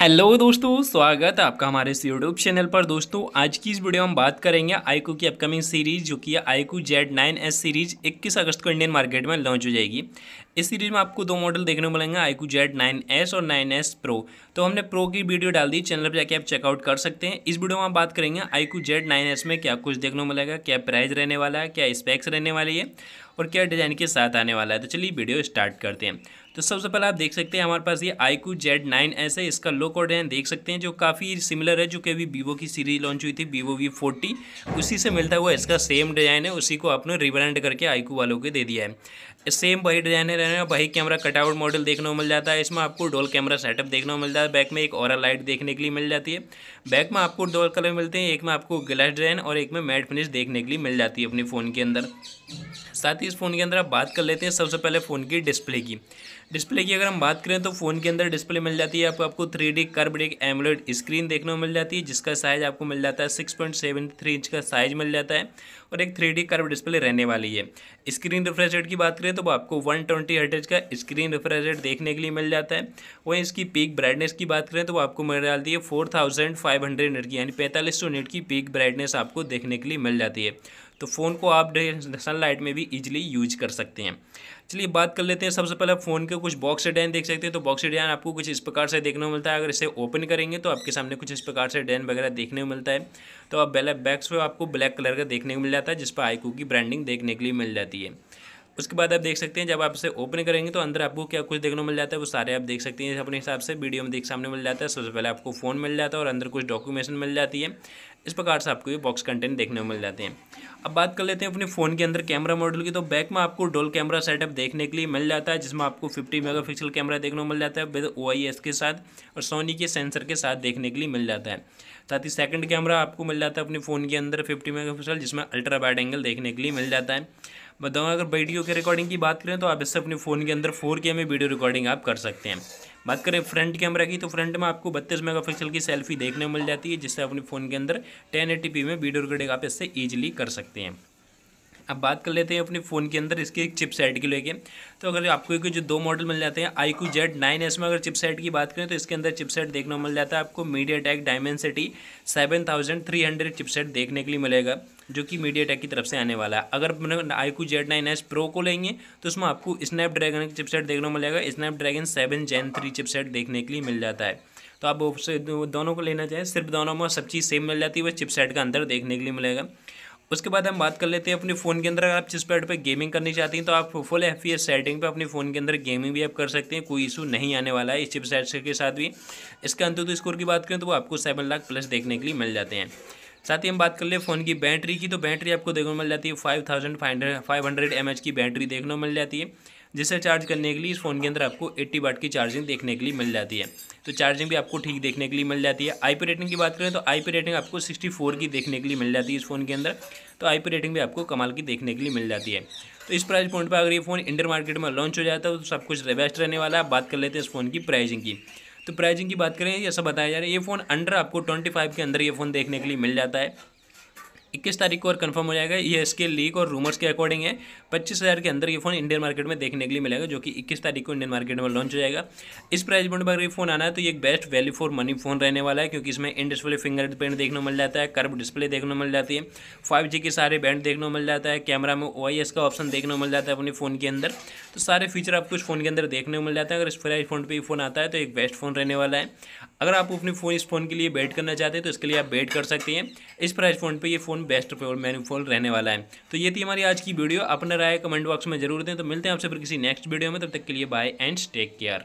hello दोस्तों स्वागत है आपका हमारे इस यूट्यूब चैनल पर दोस्तों आज की इस वीडियो में हम बात करेंगे आईकू की अपकमिंग सीरीज जो कि है iQOO Z nine S series 21 अगस्त को इंडियन मार्केट में लॉन्च हो जाएगी इस सीरीज में आपको दो मॉडल देखने को मिलेंगे आईकू जेड नाइन एस और नाइन एस प्रो तो हमने प्रो की वीडियो डाल दी चैनल पर जाके आप चेकआउट कर सकते हैं इस वीडियो में हम बात करेंगे आईकू जेड नाइन एस में क्या कुछ देखने को मिलेगा क्या प्राइस रहने वाला है क्या स्पेक्स रहने वाली है और क्या डिज़ाइन के साथ आने वाला है तो चलिए वीडियो स्टार्ट करते हैं तो सबसे पहले आप देख सकते हैं हमारे पास ये आईकू जेड नाइन एस है इसका लुक और डिज़ाइन देख सकते हैं जो काफ़ी सिमिलर है जो कि अभी वीवो की सीरीज लॉन्च हुई थी वीवो वी फोर्टी उसी से मिलता हुआ इसका सेम डिज़ाइन है उसी को आपने रिब्रांड करके आईकू वालों को दे दिया है सेम वही डिज़ाइन है रहे हैं वही कैमरा कटआउट मॉडल देखने को मिल जाता है इसमें आपको डोल कैमरा सेटअप देखने को मिल जाता है बैक में एक और लाइट देखने के लिए मिल जाती है बैक में आपको डोल कलर मिलते हैं एक में आपको ग्लास ड्रेन और एक में मैट फिनिश देखने के लिए मिल जाती है अपने फ़ोन के अंदर साथ ही इस फ़ोन के अंदर आप बात कर लेते हैं सबसे पहले फ़ोन की डिस्प्ले की डिस्प्ले की अगर हम बात करें तो फ़ोन के अंदर डिस्प्ले मिल जाती है आपको आपको थ्री डी कर्ब एक एमोलेड स्क्रीन देखने को मिल जाती है जिसका साइज आपको मिल जाता है six point seven three inch का साइज मिल जाता है और एक थ्री डी कर्व डिस्प्ले रहने वाली है स्क्रीन रिफ्रेश रेट की बात करें तो वो आपको वन ट्वेंटी का स्क्रीन रिफ्रेश रेट देखने के लिए मिल जाता है वहीं इसकी पीक ब्राइटनेस की बात करें तो वो आपको मिल जाती है फोर थाउजेंड फाइव हंड्रेड की यानी पैंतालीस सौ की पीक ब्राइटनेस आपको देखने के लिए मिल जाती है तो फ़ोन को आप सनलाइट में भी ईजिली यूज कर सकते हैं चलिए बात कर लेते हैं सबसे पहले फ़ोन के कुछ बॉक्स डैन देख सकते हैं तो बॉक्स डैन आपको कुछ इस प्रकार से देखने को मिलता है अगर इसे ओपन करेंगे तो आपके सामने कुछ इस प्रकार से डैन वगैरह देखने को मिलता है तो आप बैला बैक्स पर आपको ब्लैक कलर का देखने को मिल जाता है जिस पर आईकू की ब्रांडिंग देखने के लिए मिल जाती है उसके बाद आप देख सकते हैं जब आप इसे ओपन करेंगे तो अंदर आपको क्या कुछ देखने को मिल जाता है वो सारे आप देख सकते हैं अपने हिसाब से वीडियो में देख सामने मिल जाता है सबसे पहले आपको फ़ोन मिल जाता है और अंदर कुछ डॉक्यूमेंट मिल जाती है इस प्रकार से आपको ये बॉक्स कंटेंट देखने को मिल जाते हैं अब बात कर लेते हैं अपने फ़ोन के अंदर कैमरा मॉडल की तो बैक में आपको डोल कैमरा सेटअप देखने के लिए मिल जाता है जिसमें आपको 50 मेगापिक्सल कैमरा देखने को मिल जाता है विद ओ के साथ और सोनी के सेंसर के साथ देखने के लिए मिल जाता है साथ ही सेकंड कैमरा आपको मिल जाता है अपने फ़ोन के अंदर फिफ्टी मेगा जिसमें अल्ट्रा वाइड एंगल देखने के लिए मिल जाता है बताऊँ अगर वीडियो के रिकॉर्डिंग की बात करें तो आप इससे अपने फ़ोन के अंदर फोर के में वीडियो रिकॉर्डिंग आप कर सकते हैं बात करें फ्रंट कैमरा की तो फ्रंट में आपको बत्तीस मेगापिक्सल की सेल्फी देखने मिल जाती है जिससे अपने फ़ोन के अंदर टेन में वीडियो रिकॉर्डिंग आप इससे ईजिली कर सकते हैं अब बात कर लेते हैं अपने फ़ोन के अंदर इसके एक चिप सेट की लेके तो अगर आपको जो दो मॉडल मिल जाते हैं iQOO Z nine S में अगर चिपसेट की बात करें तो इसके अंदर चिप सेट देखने को मिल जाता है आपको MediaTek Dimensity seven thousand three hundred chip set देखने के लिए मिलेगा जो कि मीडिया टैक की तरफ से आने वाला है अगर iQOO Z nine S pro को लेंगे तो उसमें आपको स्नैप ड्रैगन चिप सेट देखने को मिलेगा Snapdragon seven gen three chip set देखने के लिए मिल जाता है तो आप उससे दोनों को लेना चाहें सिर्फ दोनों में सब चीज़ सेम मिल जाती है वह चिपसेट का अंदर देखने के लिए मिलेगा उसके बाद हम बात कर लेते हैं अपने फ़ोन के अंदर अगर आप जिस पैड पर गेमिंग करनी चाहती हैं तो आप फुल एफ सेटिंग पर अपने फ़ोन के अंदर गेमिंग भी आप कर सकते हैं कोई इशू नहीं आने वाला है इस चिपसेट के साथ भी इसका अंत स्कोर तो की बात करें तो वो आपको सेवन लाख प्लस देखने के लिए मिल जाते हैं साथ ही हम बात कर ले फ़ोन की बैटरी की तो बैटरी आपको देखने को मिल जाती है five thousand five hundred M H की बैटरी देखने को मिल जाती है जिसे चार्ज करने के लिए इस फ़ोन के अंदर आपको 80 वाट की चार्जिंग देखने के लिए मिल जाती है तो चार्जिंग भी आपको ठीक देखने के लिए मिल जाती है आईपी रेटिंग की बात करें तो आईपी रेटिंग आपको 64 की देखने के लिए मिल जाती है इस फ़ोन के अंदर तो आईपी रेटिंग भी आपको कमाल की देखने के लिए मिल जाती है तो इस प्राइस पॉइंट पर अगर ये फ़ोन इंडियन मार्केट में लॉन्च हो जाता है तो सब कुछ बेस्ट रहने वाला है बात कर लेते हैं इस फ़ोन की प्राइजिंग की तो प्राइजिंग की बात करें ऐसा बताया जा रहा है ये फ़ोन अंडर आपको ट्वेंटी फाइव के अंदर ये फ़ोन देखने के लिए मिल जाता है इक्कीस तारीख को और कन्फर्म हो जाएगा ये इसके लीक और रूमर्स के अकॉर्डिंग है पच्चीस हज़ार के अंदर ये फ़ोन इंडियन मार्केट में देखने के लिए मिलेगा जो कि इक्कीस तारीख को इंडियन मार्केट में लॉन्च हो जाएगा इस प्राइस पॉइंट पर अगर ये फोन आना है तो ये एक best value for money phone रहने वाला है क्योंकि इसमें इन डिस्प्ले फिंगर प्रिंट देखने मिल जाता है कर्व डिस्प्ले देखने मिल जाती है फाइव के सारे बैंड देखने मिल जाता है कैमरा में ओ का ऑप्शन देखने मिल जाता है अपने फ़ोन के अंदर तो सारे फीचर आपको इस फोन के अंदर देखने को मिल जाता है अगर इस प्राइस पॉइंट पर ये फोन आता है तो एक बेस्ट फोन रहने वाला है अगर आप अपने फोन इस फ़ोन के लिए बेट करना चाहते हैं तो इसके लिए आप बेट कर सकते हैं इस प्राइस पॉइंट पर ये फ़ोन बेस्ट मैनुफोल रहने वाला है तो ये थी हमारी आज की वीडियो अपना राय कमेंट बॉक्स में जरूर दें तो मिलते हैं आपसे फिर किसी नेक्स्ट वीडियो में तब तक के लिए बाय एंड टेक केयर